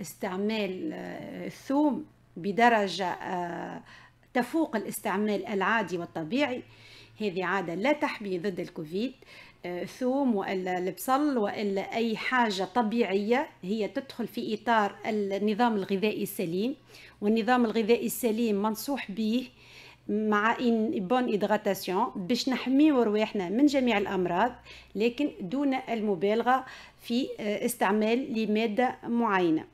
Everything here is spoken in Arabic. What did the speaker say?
استعمال آه، الثوم بدرجة آه، تفوق الاستعمال العادي والطبيعي هذه عادة لا تحمي ضد الكوفيد آه، ثوم والا البصل والا اي حاجه طبيعيه هي تدخل في اطار النظام الغذائي السليم والنظام الغذائي السليم منصوح به مع بون إدغاتاسيون باش نحميو رواحنا من جميع الأمراض لكن دون المبالغة في آه، استعمال لمادة معينة